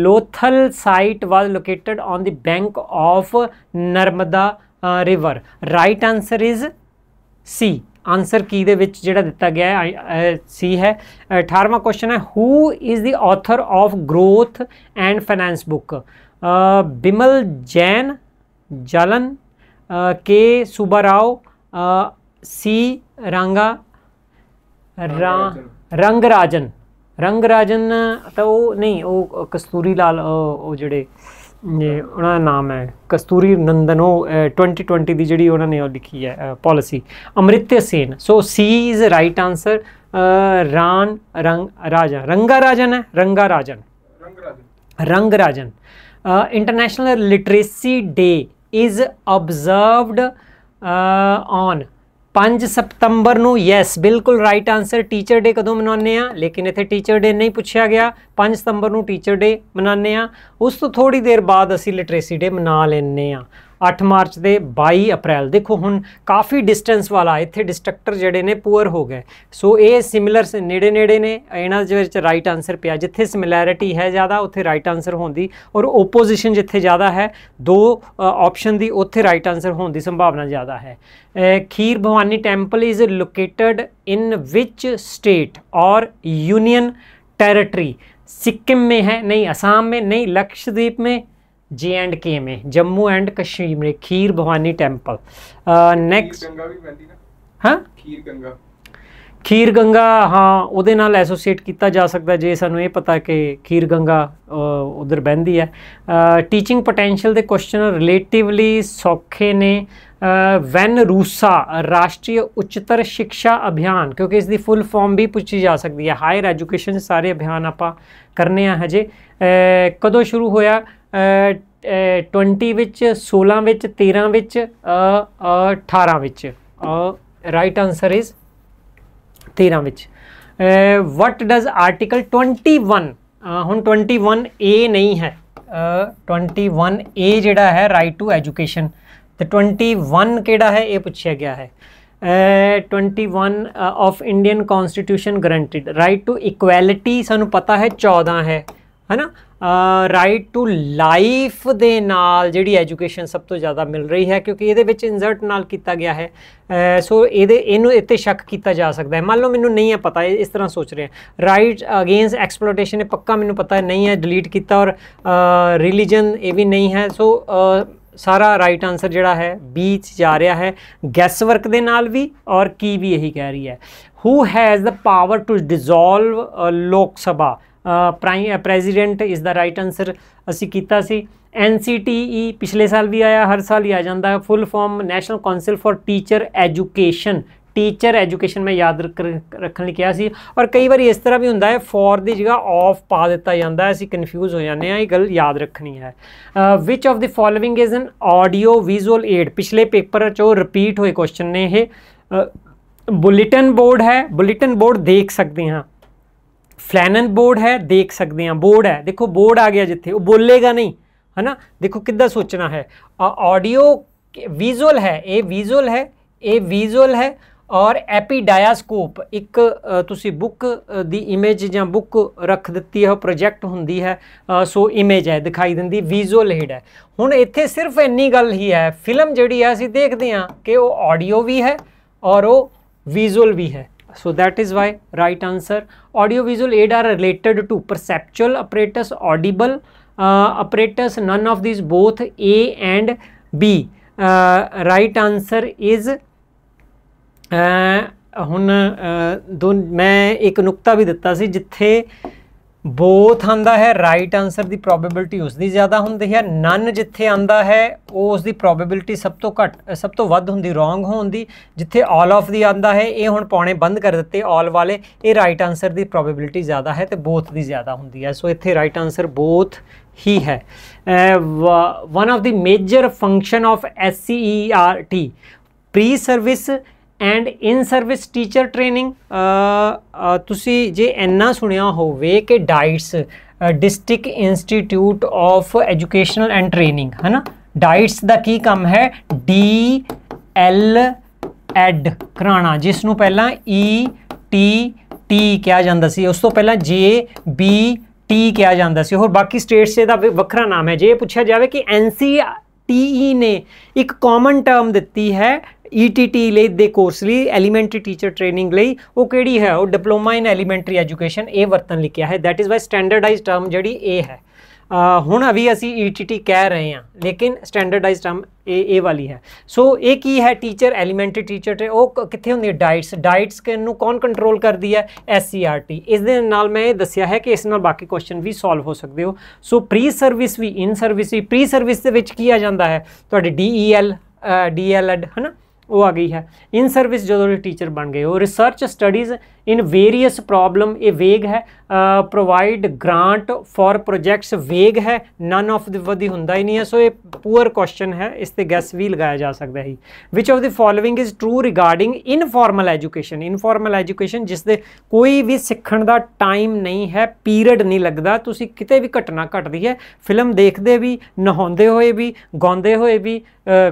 Lothal site was located on the bank of Narmada river right answer is C answer ਕੀ ਦੇ ਵਿੱਚ ਜਿਹੜਾ ਦਿੱਤਾ ਗਿਆ ਹੈ ਸੀ ਹੈ 18ਵਾਂ ਕੁਐਸਚਨ ਹੈ who is the author of growth and finance book Bimal Jain Jalan K Subbarao C Ranga Rangarajan Rangarajan ਤਾਂ ਉਹ ਨਹੀਂ ਉਹ ਕਸਤੂਰੀ ਲਾਲ ਉਹ ਜਿਹੜੇ ਇਹ ਉਹਨਾਂ ਦਾ ਨਾਮ ਹੈ ਕਸਤੂਰੀ ਨੰਦਨ ਉਹ 2020 ਦੀ ਜਿਹੜੀ ਉਹਨਾਂ ਨੇ ਉਹ ਲਿਖੀ ਹੈ policy Amartya Sen so C is right answer Ran Rang Raja ਰੰਗਾ ਰਾਜਨ ਹੈ ਰੰਗਾ ਰਾਜਨ Rang Rajan Rang Rajan international literacy day is observed on 5 ਸਤੰਬਰ ਨੂੰ ਯੈਸ ਬਿਲਕੁਲ ਰਾਈਟ ਆਨਸਰ ਟੀਚਰ ਡੇ ਕਦੋਂ ਮਨਾਉਂਦੇ ਆ ਲੇਕਿਨ ਇੱਥੇ ਟੀਚਰ ਡੇ ਨਹੀਂ ਪੁੱਛਿਆ ਗਿਆ 5 ਸਤੰਬਰ ਨੂੰ ਟੀਚਰ ਡੇ ਮਨਾਉਂਦੇ ਆ ਉਸ ਤੋਂ ਥੋੜੀ ਦੇਰ ਬਾਅਦ ਅਸੀਂ ਲਿਟਰੇਸੀ ਡੇ ਮਨਾ ਲੈਂਦੇ ਆ 8 ਮਾਰਚ ਦੇ 22 ਅਪ੍ਰੈਲ ਦੇਖੋ ਹੁਣ ਕਾਫੀ ਡਿਸਟੈਂਸ ਵਾਲਾ ਇੱਥੇ ਡਿਸਟ੍ਰਕਟਰ ਜਿਹੜੇ ਨੇ ਪੂਅਰ ਹੋ ਗਏ ਸੋ ਇਹ ਸਿਮਿਲਰ ਨੇੜੇ ਨੇੜੇ ਨੇ ਇਹਨਾਂ ਦੇ ਵਿੱਚ ਰਾਈਟ ਆਨਸਰ ਪਿਆ ਜਿੱਥੇ ਸਿਮਿਲੈਰਿਟੀ ਹੈ ਜ਼ਿਆਦਾ ਉੱਥੇ ਰਾਈਟ ਆਨਸਰ ਹੁੰਦੀ ਔਰ ਓਪੋਜੀਸ਼ਨ ਜਿੱਥੇ ਜ਼ਿਆਦਾ ਹੈ ਦੋ ਆਪਸ਼ਨ ਦੀ ਉੱਥੇ ਰਾਈਟ ਆਨਸਰ ਹੋਣ ਦੀ ਸੰਭਾਵਨਾ ਜ਼ਿਆਦਾ ਹੈ Kheer Bhawani temple is located in which state or union territory Sikkim ਮੇ ਹੈ ਨਹੀਂ ਅਸਾਮ ਮੇ ਨਹੀਂ ਲਕਸ਼ਦੀਪ ਮੇ ਜੇ एंड के में जम्मू एंड कश्मीर में खीर भवानी टेम्पल ਨੈਕਸਟ ਗੰਗਾ ਵੀ ਪੈਂਦੀ ਨਾ ਹਾਂ ਖੀਰ ਗੰਗਾ ਖੀਰ ਗੰਗਾ ਹਾਂ ਉਹਦੇ ਨਾਲ ਐਸੋਸੀਏਟ ਕੀਤਾ ਜਾ ਸਕਦਾ ਜੇ ਸਾਨੂੰ ਇਹ ਪਤਾ ਕਿ ਖੀਰ ਗੰਗਾ ਉਧਰ ਬਹਿੰਦੀ ਹੈ ਟੀਚਿੰਗ ਪੋਟੈਂਸ਼ੀਅਲ ਦੇ ਕੁਐਸਚਨ ਰਿਲੇਟਿਵਲੀ ਸੌਖੇ ਨੇ ਵੈਨ ਰੂਸਾ ਰਾਸ਼ਟਰੀ ਉੱਚਤਰ ਸਿੱਖਿਆ ਅਭਿਆਨ ਕਿਉਂਕਿ ਇਸ ਦੀ ਫੁੱਲ ਫਾਰਮ ਵੀ ਪੁੱਛੀ ਜਾ ਸਕਦੀ ਹੈ ਹਾਇਰ ਐਜੂਕੇਸ਼ਨ ਸਾਰੇ ਅਭਿਆਨ ਆਪਾਂ ਕਰਨੇ ਆ ਹਜੇ ਕਦੋਂ ਸ਼ੁਰੂ ਹੋਇਆ 20 ਵਿੱਚ 16 ਵਿੱਚ 13 ਵਿੱਚ ਅ 18 ਵਿੱਚ ਰਾਈਟ ਆਨਸਰ ਇਜ਼ 13 ਵਿੱਚ ਵਟ ਡਜ਼ ਆਰਟੀਕਲ 21 ਹੁਣ 21 ਏ ਨਹੀਂ ਹੈ 21 ਏ ਜਿਹੜਾ ਹੈ ਰਾਈਟ ਟੂ ਐਜੂਕੇਸ਼ਨ ਤੇ 21 ਕਿਹੜਾ ਹੈ ਇਹ ਪੁੱਛਿਆ ਗਿਆ ਹੈ 21 of Indian constitution guaranteed right to equality ਸਾਨੂੰ ਪਤਾ ਹੈ 14 ਹੈ ਹੈਨਾ ਰਾਈਟ ਟੂ ਲਾਈਫ ਦੇ ਨਾਲ ਜਿਹੜੀ ਐਜੂਕੇਸ਼ਨ ਸਭ ਤੋਂ ਜ਼ਿਆਦਾ ਮਿਲ ਰਹੀ ਹੈ ਕਿਉਂਕਿ ਇਹਦੇ ਵਿੱਚ ਇਨਸਰਟ ਨਾਲ ਕੀਤਾ ਗਿਆ ਹੈ ਸੋ ਇਹਦੇ ਇਹਨੂੰ ਇੱਥੇ ਸ਼ੱਕ ਕੀਤਾ ਜਾ ਸਕਦਾ ਹੈ ਮੰਨ ਲਓ ਮੈਨੂੰ ਨਹੀਂ ਹੈ ਪਤਾ ਇਸ ਤਰ੍ਹਾਂ ਸੋਚ ਰਹੇ ਹਾਂ ਰਾਈਟ ਅਗੇਂਸਟ ਐਕਸਪਲੋਇਟੇਸ਼ਨ ਇਹ ਪੱਕਾ ਮੈਨੂੰ ਪਤਾ ਨਹੀਂ ਹੈ ਡਿਲੀਟ ਕੀਤਾ ਔਰ ਰਿਲੀਜੀਅਨ ਇਹ ਵੀ ਨਹੀਂ ਹੈ ਸੋ ਸਾਰਾ ਰਾਈਟ ਆਨਸਰ ਜਿਹੜਾ ਹੈ ਬੀ ਚ ਜਾ ਰਿਹਾ ਹੈ ਗੈਸ ਵਰਕ ਦੇ ਨਾਲ ਵੀ ਔਰ ਕੀ ਵੀ ਇਹੀ ਕਹਿ ਰਹੀ ਹੈ who has the power to dissolve Lok Sabha prime president ਇਸ ਦਾ ਰਾਈਟ ਆਨਸਰ ਅਸੀਂ ਕੀਤਾ ਸੀ NCTE ਪਿਛਲੇ ਸਾਲ ਵੀ ਆਇਆ ਹਰ ਸਾਲ ਹੀ ਆ ਜਾਂਦਾ ਹੈ full form national council for teacher education teacher education ਮੈਂ ਯਾਦ ਰੱਖਣ ਲਈ ਕਿਹਾ ਸੀ ਔਰ ਕਈ ਵਾਰੀ ਇਸ ਤਰ੍ਹਾਂ ਵੀ ਹੁੰਦਾ ਹੈ ਫੋਰ ਦੀ ਜਗ੍ਹਾ ਆਫ ਪਾ ਦਿੱਤਾ ਜਾਂਦਾ ਹੈ ਅਸੀਂ ਕਨਫਿਊਜ਼ ਹੋ ਜਾਂਦੇ ਹਾਂ ਇਹ ਗੱਲ ਯਾਦ ਰੱਖਣੀ ਹੈ which of the following is an audio visual aid ਪਿਛਲੇ ਪੇਪਰ ਚੋਂ ਰਿਪੀਟ ਹੋਏ ਕੁਐਸਚਨ ਨੇ ਇਹ ਬੁਲੇਟਿਨ ਬੋਰਡ ਹੈ ਬੁਲੇਟਿਨ ਬੋਰਡ ਦੇਖ ਸਕਦੇ ਹਾਂ ਫਲੈਨਨ ਬੋਰਡ ਹੈ ਦੇਖ ਸਕਦੇ ਆ ਬੋਰਡ ਹੈ ਦੇਖੋ ਬੋਰਡ ਆ ਗਿਆ ਜਿੱਥੇ ਉਹ ਬੋਲੇਗਾ ਨਹੀਂ ਹਨਾ ਦੇਖੋ ਕਿੱਦਾਂ ਸੋਚਣਾ ਹੈ ਆਡੀਓ ਵਿਜ਼ੂਅਲ ਹੈ ਇਹ ਵਿਜ਼ੂਅਲ ਹੈ ਇਹ ਵਿਜ਼ੂਅਲ ਹੈ ਔਰ ਐਪੀਡਾਇਆਸਕੋਪ ਇੱਕ ਤੁਸੀਂ ਬੁੱਕ ਦੀ ਇਮੇਜ ਜਾਂ ਬੁੱਕ ਰੱਖ ਦਿੱਤੀ ਹੈ ਪ੍ਰੋਜੈਕਟ ਹੁੰਦੀ ਹੈ ਸੋ ਇਮੇਜ ਹੈ ਦਿਖਾਈ ਦਿੰਦੀ ਵਿਜ਼ੂਅਲ ਹੈਡ ਹੈ ਹੁਣ ਇੱਥੇ ਸਿਰਫ ਇੰਨੀ ਗੱਲ ਹੀ ਹੈ ਫਿਲਮ ਜਿਹੜੀ ਹੈ ਅਸੀਂ ਦੇਖਦੇ ਹਾਂ ਕਿ ਉਹ ਆਡੀਓ ਵੀ ਹੈ ਔਰ ਉਹ ਵਿਜ਼ੂਅਲ ਵੀ ਹੈ So that is why right answer. Audiovisual aid are related to perceptual apparatus, audible uh, apparatus, none of these both A and B. Uh, right answer is uh, ਹੁਣ uh, ਦੋ ਮੈਂ ਇੱਕ ਨੁਕਤਾ ਵੀ ਦਿੱਤਾ ਸੀ ਜਿੱਥੇ ਬੋਥ ਆਂਦਾ ਹੈ ਰਾਈਟ ਆਨਸਰ ਦੀ probability ਉਸ ਦੀ ਜ਼ਿਆਦਾ ਹੁੰਦੀ ਹੈ ਨਨ ਜਿੱਥੇ ਆਂਦਾ ਹੈ ਉਹ ਉਸ ਦੀ ਪ੍ਰੋਬੈਬਿਲਟੀ ਸਭ ਤੋਂ ਘੱਟ ਸਭ ਤੋਂ ਵੱਧ ਹੁੰਦੀ ਰੋਂਗ ਹੋਣ ਦੀ ਜਿੱਥੇ ਆਲ ਆਫ ਦੀ ਆਂਦਾ ਹੈ ਇਹ ਹੁਣ ਪਾਉਣੇ ਬੰਦ ਕਰ ਦਿੱਤੇ ਆਲ ਵਾਲੇ ਇਹ ਰਾਈਟ ਆਨਸਰ ਦੀ ਪ੍ਰੋਬੈਬਿਲਟੀ ਜ਼ਿਆਦਾ ਹੈ ਤੇ ਬੋਥ ਦੀ ਜ਼ਿਆਦਾ ਹੁੰਦੀ ਹੈ ਸੋ ਇੱਥੇ ਰਾਈਟ ਆਨਸਰ ਬੋਥ ਹੀ ਹੈ one of the major function of T pre service and in service teacher training ਤੁਸੀਂ ਜੇ ਇੰਨਾ ਸੁਣਿਆ ਹੋਵੇ ਕਿ DIETs district institute of educational and training ਹਨਾ ਡਾਈਟਸ ਦਾ ਕੀ ਕੰਮ ਹੈ ਡੀ ਐਲ ਐਡ ਕਰਾਣਾ ਜਿਸ ਨੂੰ ਪਹਿਲਾਂ ਈ ਟੀ ਟੀ ਕਿਹਾ ਜਾਂਦਾ ਸੀ ਉਸ ਤੋਂ ਪਹਿਲਾਂ ਜੇ ਬੀ ਟੀ ਕਿਹਾ ਜਾਂਦਾ ਸੀ ਹੋਰ ਬਾਕੀ ਸਟੇਟਸ ਦਾ ਵੱਖਰਾ ਨਾਮ ਹੈ ਜੇ ਪੁੱਛਿਆ ਜਾਵੇ ਕਿ ਐਨ ਸੀ ਟੀ ਈ ਨੇ ਇੱਕ ਕਾਮਨ ਟਰਮ ਦਿੱਤੀ ਹੈ ETT ਲਈ ਦੇ ਕੋਰਸ ਲਈ ਐਲੀਮੈਂਟਰੀ ਟੀਚਰ ਟ੍ਰੇਨਿੰਗ ਲਈ ਉਹ ਕਿਹੜੀ ਹੈ ਉਹ ਡਿਪਲੋਮਾ ਇਨ ਐਲੀਮੈਂਟਰੀ ਐਜੂਕੇਸ਼ਨ ਇਹ ਵਰਤਨ ਲਿਖਿਆ ਹੈ that is why standardised term ਜਿਹੜੀ ਇਹ ਹੈ ਹੁਣ ਅਭੀ ਅਸੀਂ ETT ਕਹਿ ਰਹੇ ਹਾਂ ਲੇਕਿਨ ਸਟੈਂਡਰਡਾਈਜ਼ਡ ਟਰਮ ਇਹ ਇਹ ਵਾਲੀ ਹੈ ਸੋ ਇਹ ਕੀ ਹੈ ਟੀਚਰ ਐਲੀਮੈਂਟਰੀ ਟੀਚਰ ਤੇ ਉਹ ਕਿੱਥੇ ਹੁੰਦੀ ਹੈ ਡਾਈਟਸ ਡਾਈਟਸ ਨੂੰ ਕੌਣ ਕੰਟਰੋਲ ਕਰਦੀ ਹੈ ਐਸਸੀਆਰਟੀ ਇਸ ਦੇ ਨਾਲ ਮੈਂ ਇਹ ਦੱਸਿਆ ਹੈ ਕਿ ਇਸ ਨਾਲ ਬਾਕੀ ਕੁਐਸਚਨ ਵੀ ਸੋਲਵ ਹੋ ਸਕਦੇ ਹੋ ਸੋ ਪ੍ਰੀ ਸਰਵਿਸ ਵੀ ਇਨ ਸਰਵਿਸ ਵੀ ਪ੍ਰੀ ਸਰਵਿਸ ਦੇ ਵਿੱਚ ਕੀ ਆ ਜਾਂਦਾ ਹੈ ਤੁਹਾਡੇ ਡੀਈਐਲ ਡੀਐਲਐਡ e e ਹਨਾ ਉਹ ਆ ਗਈ ਹੈ ਇਨ ਸਰਵਿਸ ਜਦੋਂ ਇਹ ਟੀਚਰ ਬਣ ਗਏ ਉਹ research studies in various problem ਇਹ ਵੇਗ ਹੈ ਪ੍ਰੋਵਾਈਡ ਗ੍ਰਾਂਟ ਫॉर ਪ੍ਰੋਜੈਕਟਸ ਵੇਗ ਹੈ ਨਨ ਆਫ ਦੀ ਵਦੀ ਹੁੰਦਾ ਹੀ ਨਹੀਂ ਹੈ ਸੋ ਇਹ ਪੂਅਰ ਕੁਐਸਚਨ ਹੈ ਇਸ ਤੇ ਗੈਸ ਵੀ ਲਗਾਇਆ ਜਾ ਸਕਦਾ ਹੈ which of the following is true regarding informal education informal education ਜਿਸ ਦੇ ਕੋਈ ਵੀ ਸਿੱਖਣ ਦਾ ਟਾਈਮ ਨਹੀਂ ਹੈ ਪੀਰੀਅਡ ਨਹੀਂ ਲੱਗਦਾ ਤੁਸੀਂ ਕਿਤੇ ਵੀ ਘਟਨਾ ਘਟਦੀ ਹੈ ਫਿਲਮ ਦੇਖਦੇ ਵੀ ਨਹਾਉਂਦੇ ਹੋਏ ਵੀ ਗਾਉਂਦੇ ਹੋਏ ਵੀ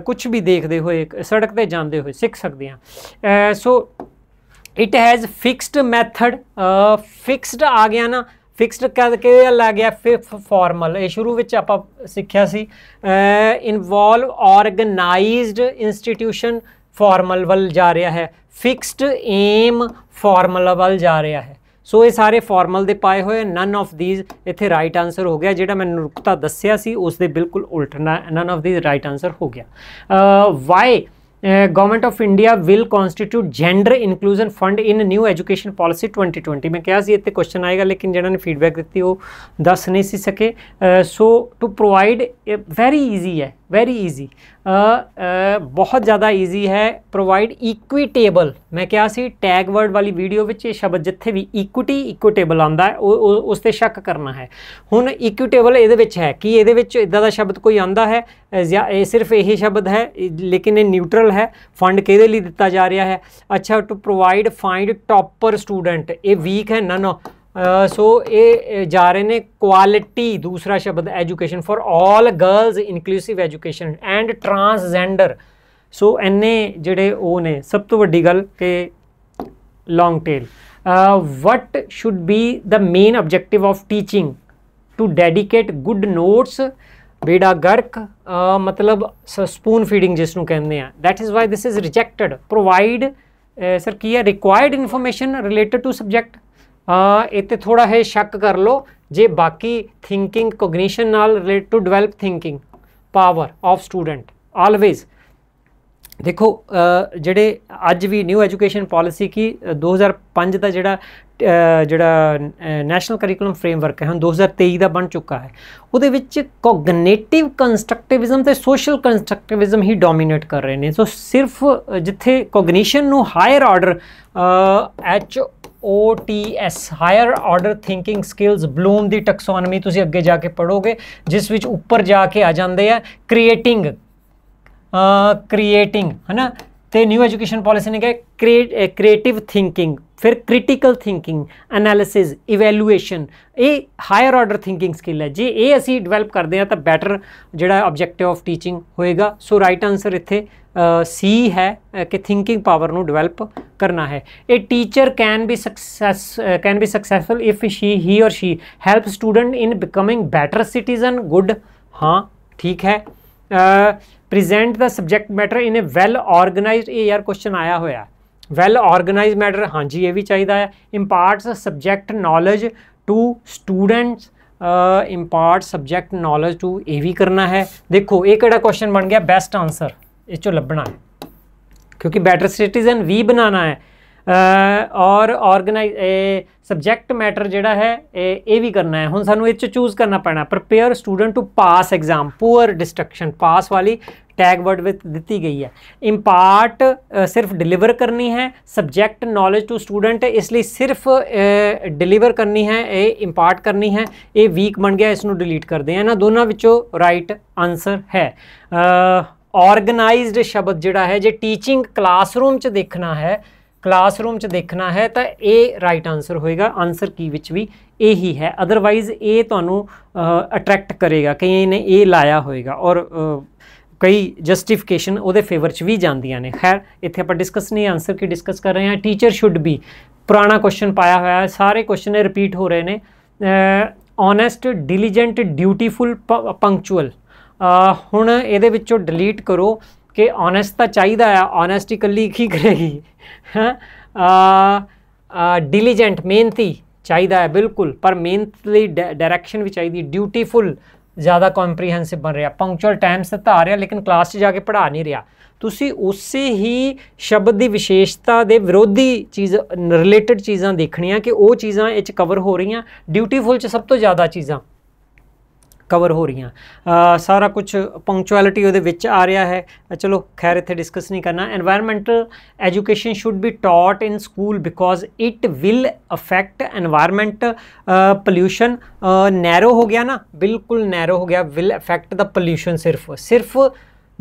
ਕੁਝ ਵੀ ਦੇਖਦੇ ਹੋਏ ਸੜਕ ਤੇ ਜਾਂਦੇ ਹੋਏ ਸਿੱਖ ਸਕਦੇ ਆ so it has fixed method fixed ਆ ਗਿਆ ਨਾ ਫਿਕਸਡ ਕਰਕੇ ਲੱਗ ਗਿਆ ਫਿਫਥ ਫਾਰਮਲ ਇਹ ਸ਼ੁਰੂ ਵਿੱਚ ਆਪਾਂ ਸਿੱਖਿਆ ਸੀ ਇਨਵੋਲਵ ਆਰਗੇਨਾਈਜ਼ਡ ਇੰਸਟੀਟਿਊਸ਼ਨ ਫਾਰਮਲ ਵੱਲ ਜਾ ਰਿਹਾ ਹੈ ਫਿਕਸਡ ਏਮ ਫਾਰਮਲ ਵੱਲ ਜਾ ਰਿਹਾ ਹੈ ਸੋ ਇਹ ਸਾਰੇ ਫਾਰਮਲ ਦੇ ਪਾਏ ਹੋਏ ਨਨ ਆਫ ਥੀਸ ਇੱਥੇ ਰਾਈਟ ਆਨਸਰ ਹੋ ਗਿਆ ਜਿਹੜਾ ਮੈਂ ਨੁਕਤਾ ਦੱਸਿਆ ਸੀ ਉਸ ਦੇ ਬਿਲਕੁਲ ਉਲਟ none of these right answer ਹੋ ਗਿਆ why government of India will constitute gender inclusion fund in new education policy 2020 ਮੈਂ ਕਿਹਾ ਸੀ ਇੱਥੇ ਕੁਐਸਚਨ ਆਏਗਾ ਲੇਕਿਨ ਜਿਹਨਾਂ ਨੇ ਫੀਡਬੈਕ ਦਿੱਤੀ ਉਹ ਦੱਸ ਨਹੀਂ ਸੀ ਸਕੇ so to provide very easy ਹੈ ਵੈਰੀ ਈਜ਼ੀ ਬਹੁਤ ਜ਼ਿਆਦਾ ਈਜ਼ੀ ਹੈ ਪ੍ਰੋਵਾਈਡ ਇਕੁਇਟੇਬਲ ਮੈਂ ਕਿਹਾ ਸੀ ਟੈਗ ਵਰਡ ਵਾਲੀ ਵੀਡੀਓ ਵਿੱਚ ਇਹ ਸ਼ਬਦ ਜਿੱਥੇ ਵੀ ਇਕੁਇਟੀ ਇਕੁਇਟੇਬਲ ਆਉਂਦਾ ਹੈ ਉਸ ਤੇ ਸ਼ੱਕ ਕਰਨਾ ਹੈ ਹੁਣ ਇਕੁਇਟੇਬਲ ਇਹਦੇ ਵਿੱਚ ਹੈ ਕਿ ਇਹਦੇ ਵਿੱਚ ਇਦਾਂ ਦਾ ਸ਼ਬਦ ਕੋਈ ਆਉਂਦਾ ਹੈ ਜਾਂ ਇਹ ਸਿਰਫ ਇਹ ਸ਼ਬਦ ਹੈ ਲੇਕਿਨ ਇਹ ਨਿਊਟਰਲ ਹੈ ਫੰਡ ਕਿਹਦੇ ਲਈ ਦਿੱਤਾ ਜਾ ਰਿਹਾ ਹੈ ਅੱਛਾ to provide find topper student ਇਹ ਵੀਕ ਹੈ ਨਾ ਨਾ ਸੋ ਇਹ ਜਾ ਰਹੇ ਨੇ ਕੁਆਲਿਟੀ ਦੂਸਰਾ ਸ਼ਬਦ education for all girls inclusive education and transgender so ਐਨੇ ਜਿਹੜੇ ਉਹ ਨੇ ਸਭ ਤੋਂ ਵੱਡੀ ਗੱਲ ਕਿ long tail what should be the main objective of teaching to dedicate good notes ਬੇੜਾ ਗਰਕ ਮਤਲਬ ਸਪੂਨ ਫੀਡਿੰਗ ਜਿਸ ਨੂੰ ਕਹਿੰਦੇ ਆ that is why this is rejected provide sir ਕੀ ਹੈ required information related to subject ਇੱਥੇ ਥੋੜਾ ਹੈ ਸ਼ੱਕ ਕਰ ਲਓ ਜੇ ਬਾਕੀ ਥਿੰਕਿੰਗ ਕੋਗਨੀਸ਼ਨ ਨਾਲ relate to develop thinking power of student always ਦੇਖੋ ਜਿਹੜੇ ਅੱਜ ਵੀ ਨਿਊ ਐਜੂਕੇਸ਼ਨ ਪਾਲਿਸੀ ਕੀ 2005 ਦਾ ਜਿਹੜਾ ਜਿਹੜਾ ਨੈਸ਼ਨਲ ਕਰਿਕੂਲਮ ਫਰੇਮਵਰਕ ਹੈ ਹੁਣ 2023 ਦਾ ਬਣ ਚੁੱਕਾ ਹੈ ਉਹਦੇ ਵਿੱਚ ਕੋਗਨੀਟਿਵ ਕੰਸਟਰਕਟਿਵਿਜ਼ਮ ਤੇ ਸੋਸ਼ਲ ਕੰਸਟਰਕਟਿਵਿਜ਼ਮ ਹੀ ਡੋਮੀਨੇਟ ਕਰ ਰਹੇ ਨੇ ਸੋ ਸਿਰਫ ਜਿੱਥੇ ਕੋਗਨੀਸ਼ਨ ਨੂੰ higher order H OTS higher order thinking skills Bloom ਦੀ ਟੈਕਸੋਨਮੀ ਤੁਸੀਂ ਅੱਗੇ ਜਾ ਕੇ ਪੜੋਗੇ ਜਿਸ ਵਿੱਚ ਉੱਪਰ ਜਾ ਕੇ ਆ ਜਾਂਦੇ ਆ ਕ੍ਰੀਏਟਿੰਗ ਅ ਕ੍ਰੀਏਟਿੰਗ ਹੈਨਾ ਤੇ ਨਿਊ ਐਜੂਕੇਸ਼ਨ ਪਾਲਿਸੀ ਨੇ ਕਿਹਾ ਕ੍ਰੀਏਟਿਵ ਥਿੰਕਿੰਗ ਫਿਰ ਕ੍ਰਿਟੀਕਲ ਥਿੰਕਿੰਗ ਐਨਾਲਿਸਿਸ ਇਵੈਲੂਏਸ਼ਨ ਇਹ ਹਾਇਰ ਆਰਡਰ ਥਿੰਕਿੰਗ ਸਕਿੱਲ ਹੈ ਜੇ ਇਹ ਅਸੀਂ ਡਿਵੈਲਪ ਕਰਦੇ ਹਾਂ ਤਾਂ ਬੈਟਰ ਜਿਹੜਾ ਆਬਜੈਕਟਿਵ ਆਫ ਟੀਚਿੰਗ ਹੋਏਗਾ ਸੋ ਰਾਈਟ ਆਨਸਰ ਇੱਥੇ ਸੀ ਹੈ ਕਿ ਥਿੰਕਿੰਗ ਪਾਵਰ ਨੂੰ ਡਿਵੈਲਪ ਕਰਨਾ ਹੈ ਇਹ teacher can be success can be successful if she he or she help student in becoming better citizen good ਹਾਂ ਠੀਕ ਹੈ ਪ੍ਰੈਜ਼ੈਂਟ ਦਾ subject matter in a well organised ਇਹ ਯਾਰ ਕੁਐਸਚਨ ਆਇਆ ਹੋਇਆ ਵੈਲ ਆਰਗੇਨਾਈਜ਼ਡ ਮੈਟਰ ਹਾਂਜੀ ਇਹ ਵੀ ਚਾਹੀਦਾ ਹੈ imparts subject knowledge to students impart subject knowledge to ਇਹ ਵੀ ਕਰਨਾ ਹੈ ਦੇਖੋ ਇਹ ਕਿਹੜਾ ਕੁਐਸਚਨ ਬਣ ਗਿਆ ਬੈਸਟ ਆਨਸਰ ਇਹ ਚੋਂ ਲੱਭਣਾ ਹੈ ਕਿਉਂਕਿ ਬੈਟਰ ਸਿਟੀਜ਼ਨ ਵੀ ਬਣਾਉਣਾ ਹੈ ਔਰ ਆਰਗੇਨਾਈਜ਼ ਸਬਜੈਕਟ ਮੈਟਰ ਜਿਹੜਾ ਹੈ ਇਹ ਵੀ ਕਰਨਾ ਹੈ ਹੁਣ ਸਾਨੂੰ ਇਹ ਚ ਚੂਜ਼ ਕਰਨਾ ਪੈਣਾ prepare student to pass exam poor destruction pass ਵਾਲੀ ਟੈਗ ਵਰਡ ਵਿੱਚ ਦਿੱਤੀ ਗਈ ਹੈ ਇੰਪਾਰਟ ਸਿਰਫ ਡਿਲੀਵਰ ਕਰਨੀ ਹੈ ਸਬਜੈਕਟ ਨੋਲੇਜ ਟੂ ਸਟੂਡੈਂਟ ਇਸ ਲਈ ਸਿਰਫ ਡਿਲੀਵਰ ਕਰਨੀ ਹੈ ਇਹ ਇੰਪਾਰਟ ਕਰਨੀ ਹੈ ਇਹ ਵੀਕ ਬਣ ਗਿਆ ਇਸ ਨੂੰ ਡਿਲੀਟ ਕਰਦੇ ਹਾਂ ਨਾ ਦੋਨਾਂ ਵਿੱਚੋਂ ਰਾਈਟ ਆਨਸਰ ਹੈ ਆਰਗੇਨਾਈਜ਼ਡ ਸ਼ਬਦ ਜਿਹੜਾ ਹੈ ਜੇ ਟੀਚਿੰਗ ਕਲਾਸਰੂਮ 'ਚ ਦੇਖਣਾ ਹੈ ਕਲਾਸਰੂਮ 'ਚ ਦੇਖਣਾ ਹੈ ਤਾਂ ਇਹ ਰਾਈਟ ਆਨਸਰ ਹੋਏਗਾ ਆਨਸਰ ਕੀ ਵਿੱਚ ਵੀ ਇਹੀ ਹੈ ਅਦਰਵਾਈਜ਼ ਇਹ ਤੁਹਾਨੂੰ ਅਟਰੈਕਟ ਕਰੇਗਾ ਕਈ ਨੇ ਇਹ ਲਾਇਆ ਹੋਏਗਾ ਔਰ ਕਈ ਜਸਟੀਫਿਕੇਸ਼ਨ ਉਹਦੇ ਫੇਵਰ 'ਚ ਵੀ ਜਾਂਦੀਆਂ ਨੇ ਖੈਰ ਇੱਥੇ ਆਪਾਂ ਡਿਸਕਸ ਨਹੀਂ ਆਨਸਰ ਕੀ ਡਿਸਕਸ ਕਰ ਰਹੇ ਹਾਂ ਟੀਚਰ ਸ਼ੁੱਡ ਬੀ ਪੁਰਾਣਾ ਕੁਐਸਚਨ ਪਾਇਆ ਹੋਇਆ ਹੈ ਸਾਰੇ ਕੁਐਸਚਨ ਰਿਪੀਟ ਹੋ ਰਹੇ ਨੇ ਓਨੈਸਟ ਡਿਲੀਜੈਂਟ ਡਿਊਟੀਫੁਲ ਪੰਕਚੁਅਲ ਹੁਣ ਇਹਦੇ ਵਿੱਚੋਂ ਡਿਲੀਟ ਕਰੋ ਕਿ ਓਨੈਸਟ ਤਾਂ ਚਾਹੀਦਾ ਆ ਓਨੈਸਟੀ ਇਕੱਲੀ ਕੀ ਕਰੇਗੀ ਹਾਂ ਡਿਲੀਜੈਂਟ ਮਿਹਨਤੀ ਚਾਹੀਦਾ ਹੈ ਬਿਲਕੁਲ ਪਰ ਮਿਹਨਤ ਡਾਇਰੈਕਸ਼ਨ ਵੀ ਚਾਹੀਦੀ ਡਿਊਟੀਫੁਲ ਜ਼ਿਆਦਾ ਕੰਪਰੀਹੈਂਸਿਵ ਬਣ ਰਿਹਾ ਪੰਕਚੁਅਲ ਟਾਈਮ ਤੇ ਆ ਰਿਹਾ ਲੇਕਿਨ ਕਲਾਸ 'ਚ ਜਾ ਕੇ ਪੜ੍ਹਾ ਨਹੀਂ ਰਿਹਾ ਤੁਸੀਂ ਉਸੇ ਹੀ ਸ਼ਬਦ ਦੀ ਵਿਸ਼ੇਸ਼ਤਾ ਦੇ ਵਿਰੋਧੀ ਚੀਜ਼ ਰਿਲੇਟਡ ਚੀਜ਼ਾਂ ਦੇਖਣੀਆਂ ਕਿ ਉਹ ਚੀਜ਼ਾਂ ਇੱਚ ਕਵਰ ਹੋ ਰਹੀਆਂ ਡਿਊਟੀਫੁਲ 'ਚ ਸਭ ਤੋਂ ਜ਼ਿਆਦਾ ਚੀਜ਼ਾਂ ਕਵਰ ਹੋ ਰਹੀਆਂ ਸਾਰਾ ਕੁਝ ਪੰਕਚੁਅਲਿਟੀ ਉਹਦੇ ਵਿੱਚ ਆ ਰਿਹਾ ਹੈ ਚਲੋ ਖੈਰ ਇੱਥੇ ਡਿਸਕਸ ਨਹੀਂ ਕਰਨਾ environmental education should be taught in school because it will affect environment pollution narrow ਹੋ ਗਿਆ ਨਾ ਬਿਲਕੁਲ ਨੈਰੋ ਹੋ ਗਿਆ ਵਿਲ ਅਫੈਕਟ ਦਾ ਪੋਲੂਸ਼ਨ ਸਿਰਫ ਸਿਰਫ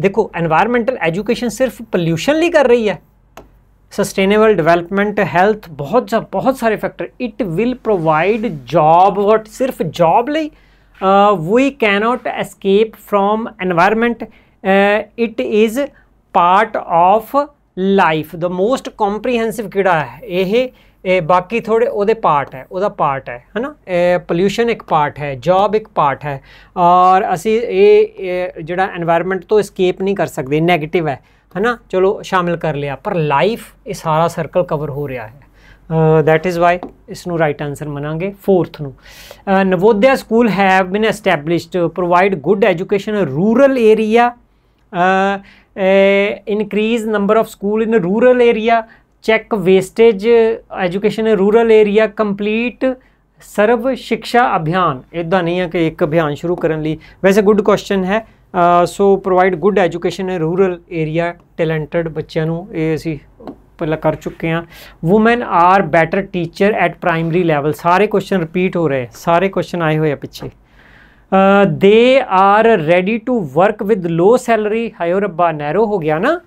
ਦੇਖੋ এনवायरमेंटल ਐਜੂਕੇਸ਼ਨ ਸਿਰਫ ਪੋਲੂਸ਼ਨ ਲਈ ਕਰ ਰਹੀ ਹੈ ਸਸਟੇਨੇਬਲ ਡਿਵੈਲਪਮੈਂਟ ਹੈਲਥ ਬਹੁਤ ਬਹੁਤ ਸਾਰੇ factor it will provide job what ਸਿਰਫ ਜੌਬ ਲਈ uh, we cannot escape from environment uh, it is part of life the most ਕਿਹੜਾ ਹੈ ਇਹ ਬਾਕੀ ਥੋੜੇ ਉਹਦੇ ਪਾਰਟ ਹੈ ਉਹਦਾ ਪਾਰਟ ਹੈ ਹਨਾ ਇਹ ਪੋਲੂਸ਼ਨ ਇੱਕ ਪਾਰਟ ਹੈ ਜੌਬ ਇੱਕ ਪਾਰਟ ਹੈ ਔਰ ਅਸੀਂ ਇਹ ਜਿਹੜਾ এনवायरमेंट ਤੋਂ ਐਸਕੇਪ ਨਹੀਂ ਕਰ ਸਕਦੇ 네ਗੇਟਿਵ ਹੈ ਹਨਾ ਚਲੋ ਸ਼ਾਮਿਲ ਕਰ ਲਿਆ ਪਰ ਲਾਈਫ ਇਹ ਸਾਰਾ ਸਰਕਲ ਕਵਰ ਹੋ ਰਿਹਾ ਹੈ ਦੈਟ ਇਜ਼ ਵਾਈ ਇਸ ਨੂੰ ਰਾਈਟ ਆਨਸਰ ਮੰਨਾਂਗੇ ਫੋਰਥ ਨੂੰ Navodaya school have been established provide good education rural area increase number of school in rural area check wastage education in rural area complete Sarva Shiksha Abhiyan ਇਦਾਂ ਨਹੀਂ ਹੈ ਕਿ ਇੱਕ ਅਭਿਆਨ ਸ਼ੁਰੂ ਕਰਨ ਲਈ ਵੈਸੇ ਗੁੱਡ ਕੁਐਸਚਨ ਹੈ so provide good education in rural area talented ਬੱਚਿਆਂ ਨੂੰ ਇਹ ਅਸੀਂ पहले कर चुके हैं women are better teacher at primary level सारे क्वेश्चन रिपीट हो रहे हैं सारे क्वेश्चन आए हुए हैं पीछे they are ready to work with low salary हायो रब्बा नैरो हो गया ना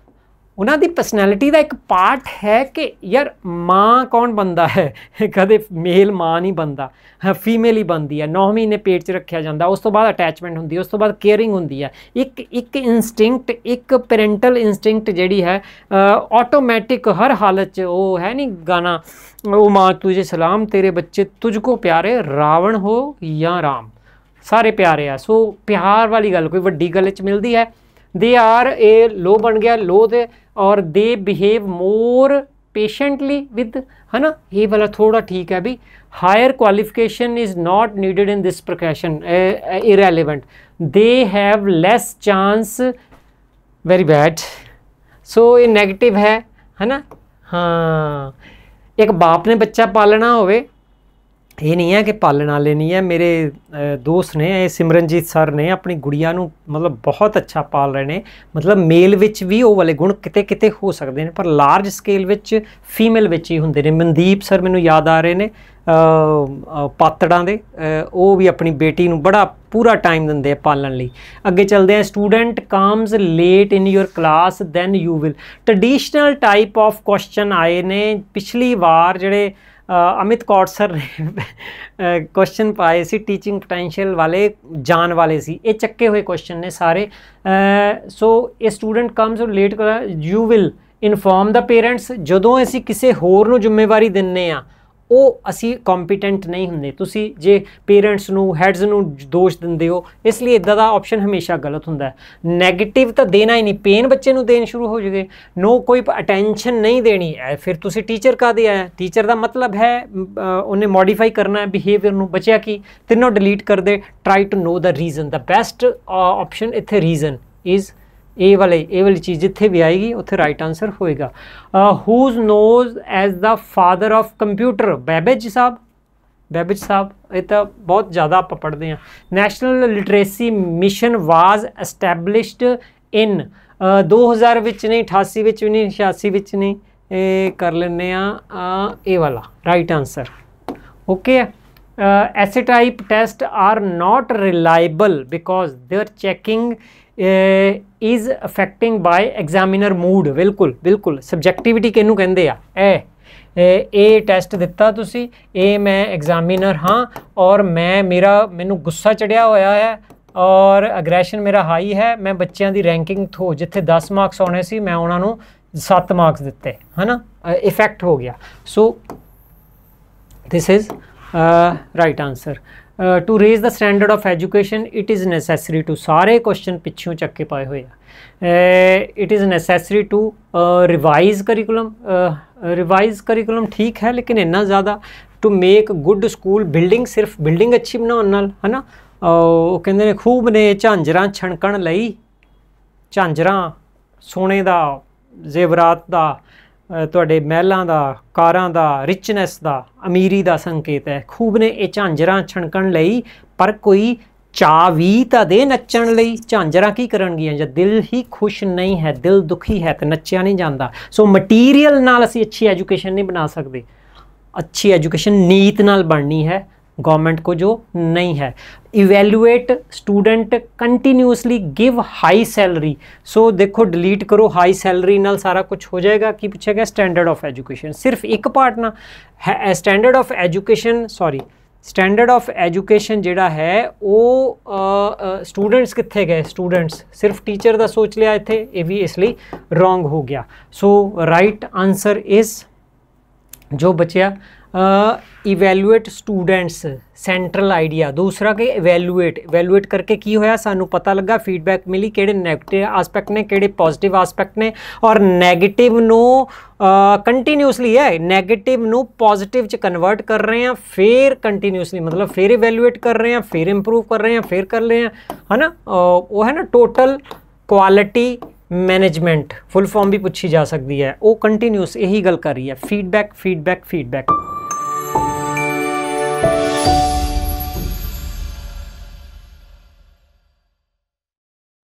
ਉਹਨਾਂ ਦੀ ਪਰਸਨੈਲਿਟੀ ਦਾ ਇੱਕ ਪਾਰਟ ਹੈ ਕਿ ਯਾਰ ਮਾਂ ਕੌਣ ਬੰਦਾ ਹੈ ਕਦੇ ਮੇਲ ਮਾਂ ਨਹੀਂ ਬੰਦਾ ਫੀਮੇਲ ਹੀ ਬੰਦੀ ਹੈ 9 ਮਹੀਨੇ ਪੇਟ 'ਚ ਰੱਖਿਆ ਜਾਂਦਾ ਉਸ ਤੋਂ ਬਾਅਦ ਅਟੈਚਮੈਂਟ ਹੁੰਦੀ ਹੈ ਉਸ ਤੋਂ ਬਾਅਦ ਕੇਅਰਿੰਗ ਹੁੰਦੀ ਹੈ ਇੱਕ ਇੱਕ ਇਨਸਟਿੰਕਟ ਇੱਕ ਪੈਰੈਂਟਲ ਇਨਸਟਿੰਕਟ ਜਿਹੜੀ ਹੈ ਆਟੋਮੈਟਿਕ ਹਰ ਹਾਲਤ 'ਚ ਉਹ ਹੈ ਨਹੀਂ ਗਾਣਾ ਉਹ ਮਾਂ ਤੁਝੇ ਸਲਾਮ ਤੇਰੇ ਬੱਚੇ ਤੁਝਕੋ ਪਿਆਰੇ ਰਾਵਣ ਹੋ ਜਾਂ ਰਾਮ ਸਾਰੇ ਪਿਆਰੇ ਆ ਸੋ ਪਿਆਰ ਵਾਲੀ ਗੱਲ ਕੋਈ ਵੱਡੀ ਗੱਲ 'ਚ ਮਿਲਦੀ ਹੈ ਦੇ ਆਰ ਇਹ ਲੋ ਬਣ ਗਿਆ ਲੋ ਦੇ ਔਰ ਦੇ ਬਿਹੇਵ ਮੋਰ ਪੇਸ਼ੈਂਟਲੀ ਵਿਦ ਹਨਾ ਇਹ ਵਾਲਾ ਥੋੜਾ ਠੀਕ ਹੈ ਵੀ higher qualification is not needed in this profession irrelevant they have less chance very bad so ਇਹ 네ਗੇਟਿਵ ਹੈ ਹਨਾ ਹਾਂ ਇੱਕ ਬਾਪ ਨੇ ਬੱਚਾ ਪਾਲਣਾ ਹੋਵੇ ਇਹ ਨਹੀਂ ਹੈ ਕਿ ਪਾਲਣ ਵਾਲੇ ਨਹੀਂ ਹੈ ਮੇਰੇ ਦੋਸਤ ਨੇ ਇਹ ਸਿਮਰਨਜੀਤ ਸਰ ਨੇ ਆਪਣੀ ਗੁੜੀਆ ਨੂੰ ਮਤਲਬ ਬਹੁਤ ਅੱਛਾ ਪਾਲ ਰਹੇ ਨੇ ਮਤਲਬ ਮੇਲ ਵਿੱਚ ਵੀ ਉਹ ਵਾਲੇ ਗੁਣ ਕਿਤੇ ਕਿਤੇ ਹੋ ਸਕਦੇ ਨੇ ਪਰ ਲਾਰਜ ਸਕੇਲ ਵਿੱਚ ਫੀਮੇਲ ਵਿੱਚ ਹੀ ਹੁੰਦੇ ਨੇ ਮਨਦੀਪ ਸਰ ਮੈਨੂੰ ਯਾਦ ਆ ਰਹੇ ਨੇ ਪਾਤੜਾਂ ਦੇ ਉਹ ਵੀ ਆਪਣੀ ਬੇਟੀ ਨੂੰ ਬੜਾ ਪੂਰਾ ਟਾਈਮ ਦਿੰਦੇ ਆ ਪਾਲਣ ਲਈ ਅੱਗੇ ਚੱਲਦੇ ਆ student comes late in your class then you will traditional type of question ਆਏ ਨੇ ਪਿਛਲੀ ਵਾਰ ਜਿਹੜੇ ਅਮਿਤ ਕੌਰ ਸਰ ਕੁਐਸਚਨ ਪਾਏ ਸੀ ਟੀਚਿੰਗ ਪੋਟੈਂਸ਼ੀਅਲ ਵਾਲੇ ਜਾਣ ਵਾਲੇ ਸੀ ਇਹ ਚੱਕੇ ਹੋਏ ਕੁਐਸਚਨ ਨੇ ਸਾਰੇ ਸੋ ਇਹ ਸਟੂਡੈਂਟ ਕਮਸ ਔਰ late you will inform the parents ਜਦੋਂ ਅਸੀਂ ਕਿਸੇ ਹੋਰ ਨੂੰ ਜ਼ਿੰਮੇਵਾਰੀ ਦਿੰਨੇ ਆ ਉਹ ਅਸੀਂ ਕੰਪੀਟੈਂਟ ਨਹੀਂ ਹੁੰਦੇ ਤੁਸੀਂ ਜੇ ਪੇਰੈਂਟਸ ਨੂੰ ਹੈਡਸ ਨੂੰ ਦੋਸ਼ ਦਿੰਦੇ ਹੋ ਇਸ ਲਈ ਇਦਾਂ ਦਾ ਆਪਸ਼ਨ ਹਮੇਸ਼ਾ ਗਲਤ ਹੁੰਦਾ ਹੈ 네ਗੇਟਿਵ ਤਾਂ ਦੇਣਾ ਹੀ ਨਹੀਂ ਪੇਨ ਬੱਚੇ ਨੂੰ ਦੇਣ ਸ਼ੁਰੂ ਹੋ ਜੂਗੇ ਨੋ ਕੋਈ ਅਟੈਂਸ਼ਨ ਨਹੀਂ ਦੇਣੀ ਐ ਫਿਰ ਤੁਸੀਂ ਟੀਚਰ ਦੇ ਆਇਆ ਟੀਚਰ ਦਾ ਮਤਲਬ ਹੈ ਉਹਨੇ ਮੋਡੀਫਾਈ ਕਰਨਾ ਹੈ ਬਿਹੇਵੀਅਰ ਨੂੰ ਬੱਚਿਆ ਕੀ ਤਿੰਨੋਂ ਡਿਲੀਟ ਕਰ ਦੇ try to know the reason the best option ਇੱਥੇ ਰੀਜ਼ਨ ਇਜ਼ ਇਹ ਵਾਲੇ ਇਹ ਵਾਲੀ ਚੀਜ਼ ਜਿੱਥੇ ਵੀ ਆਏਗੀ ਉੱਥੇ ਰਾਈਟ ਆਨਸਰ ਹੋਏਗਾ who's knows as the father of computer Babbage ਸਾਹਿਬ ਬੈਬੇਜ ਸਾਹਿਬ ਇਹ ਤਾਂ ਬਹੁਤ ਜ਼ਿਆਦਾ ਆਪਾਂ ਪੜ੍ਹਦੇ ਆ national literacy mission was established in 2000 ਵਿੱਚ ਨਹੀਂ 88 ਵਿੱਚ ਵੀ ਨਹੀਂ 86 ਵਿੱਚ ਨਹੀਂ ਇਹ ਕਰ ਲੈਨੇ ਆ ਇਹ ਵਾਲਾ right answer okay essay type test are not reliable because there checking is affecting by examiner mood ਬਿਲਕੁਲ ਬਿਲਕੁਲ ਸਬਜੈਕਟਿਵਿਟੀ ਕਿਹਨੂੰ ਕਹਿੰਦੇ ਆ ਇਹ ਇਹ ਟੈਸਟ ਦਿੱਤਾ ਤੁਸੀਂ ਇਹ ਮੈਂ ਐਗਜ਼ਾਮੀਨਰ ਹਾਂ ਔਰ ਮੈਂ ਮੇਰਾ ਮੈਨੂੰ ਗੁੱਸਾ ਚੜਿਆ ਹੋਇਆ ਹੈ ਔਰ ਅਗਰੈਸ਼ਨ ਮੇਰਾ ਹਾਈ ਹੈ ਮੈਂ ਬੱਚਿਆਂ ਦੀ ਰੈਂਕਿੰਗ ਥੋ ਜਿੱਥੇ 10 ਮਾਰਕਸ ਆਉਣੇ ਸੀ ਮੈਂ ਉਹਨਾਂ ਨੂੰ 7 ਮਾਰਕਸ ਦਿੱਤੇ ਹਨਾ ਇਫੈਕਟ ਹੋ ਗਿਆ so this is right answer to to raise the standard of education it is necessary to ਸਾਰੇ ਕੁਐਸਚਨ ਪਿੱਛੋਂ ਚੱਕ ਕੇ ਪਾਏ ਹੋਏ ਆ it is necessary to revise curriculum revise curriculum ਠੀਕ ਹੈ ਲੇਕਿਨ ਇੰਨਾ ਜ਼ਿਆਦਾ to make good school building ਸਿਰਫ ਬਿਲਡਿੰਗ ਅੱਛੀ ਬਣਾਉਣ ਨਾਲ ਹਨਾ ਉਹ ਕਹਿੰਦੇ ਨੇ ਖੂਬ ਨੇ ਝਾਂਜਰਾਂ ਛਣਕਣ ਲਈ ਝਾਂਜਰਾਂ ਸੋਨੇ ਦਾ ਜ਼ੇਵਰਾਤ ਦਾ ਤੁਹਾਡੇ ਮਹਿਲਾਂ ਦਾ ਕਾਰਾਂ ਦਾ ਰਿਚਨੈਸ ਦਾ ਅਮੀਰੀ ਦਾ ਸੰਕੇਤ ਹੈ ਖੂਬ ਨੇ ਇਹ ਝਾਂਜਰਾਂ ਛਣਕਣ ਲਈ ਪਰ ਕੋਈ ਚਾ ਵੀ ਤਾਂ ਦੇ ਨੱਚਣ ਲਈ ਝਾਂਜਰਾਂ ਕੀ ਕਰਨਗੀਆਂ ਜੇ ਦਿਲ ਹੀ ਖੁਸ਼ ਨਹੀਂ ਹੈ ਦਿਲ ਦੁਖੀ ਹੈ ਤਾਂ ਨੱਚਿਆ ਨਹੀਂ ਜਾਂਦਾ ਸੋ ਮਟੀਰੀਅਲ ਨਾਲ ਅਸੀਂ ਅੱਛੀ ਐਜੂਕੇਸ਼ਨ ਨਹੀਂ ਬਣਾ ਸਕਦੇ ਅੱਛੀ ਐਜੂਕੇਸ਼ਨ ਨੀਤ ਨਾਲ ਬਣਨੀ ਹੈ गवर्नमेंट को जो नहीं है evaluate student continuously give high salary so देखो डिलीट करो हाई सैलरी ਨਾਲ ਸਾਰਾ ਕੁਝ ਹੋ ਜਾਏਗਾ ਕੀ ਗਿਆ ਸਟੈਂਡਰਡ ਆਫ ਐਜੂਕੇਸ਼ਨ ਸਿਰਫ ਇੱਕ ਪਾਰਟ ਨਾ standard of education sorry standard of education ਜਿਹੜਾ ਹੈ ਉਹ ਸਟੂਡੈਂਟਸ ਕਿੱਥੇ ਗਏ ਸਟੂਡੈਂਟਸ ਸਿਰਫ ਟੀਚਰ ਦਾ ਸੋਚ ਲਿਆ ਇੱਥੇ ਇਹ ਵੀ ਇਸ ਲਈ ਰੋਂਗ ਹੋ ਗਿਆ ਸੋ ਰਾਈਟ ਆਨਸਰ ਇਜ਼ ਜੋ ਬਚਿਆ ਇਵੈਲੂਏਟ ਸਟੂਡੈਂਟਸ ਸੈਂਟਰਲ ਆਈਡੀਆ ਦੂਸਰਾ ਕਿ ਇਵੈਲੂਏਟ ਇਵੈਲੂਏਟ ਕਰਕੇ ਕੀ ਹੋਇਆ ਸਾਨੂੰ ਪਤਾ ਲੱਗਾ ਫੀਡਬੈਕ ਮਿਲੀ ਕਿਹੜੇ ਨੈਗੇਟਿਵ ਐਸਪੈਕਟ ਨੇ ਕਿਹੜੇ ਪੋਜ਼ਿਟਿਵ ਐਸਪੈਕਟ ਨੇ ਔਰ ਨੈਗੇਟਿਵ ਨੂੰ ਕੰਟੀਨਿਊਸਲੀ ਹੈ ਨੈਗੇਟਿਵ ਨੂੰ ਪੋਜ਼ਿਟਿਵ ਚ ਕਨਵਰਟ ਕਰ ਰਹੇ ਆ ਫੇਰ ਕੰਟੀਨਿਊਸਲੀ ਮਤਲਬ ਫੇਰ ਇਵੈਲੂਏਟ ਕਰ ਰਹੇ ਆ ਫੇਰ ਇੰਪਰੂਵ ਕਰ ਰਹੇ ਆ ਫੇਰ ਕਰ ਲਏ ਆ ਹਨਾ ਉਹ ਹੈ ਨਾ total quality management full form ਵੀ ਪੁੱਛੀ ਜਾ ਸਕਦੀ ਹੈ ਉਹ ਕੰਟੀਨਿਊਸ ਇਹੀ ਗੱਲ ਕਰ ਰਹੀ ਹੈ ਫੀਡਬੈਕ ਫੀਡਬੈਕ ਫੀਡਬੈਕ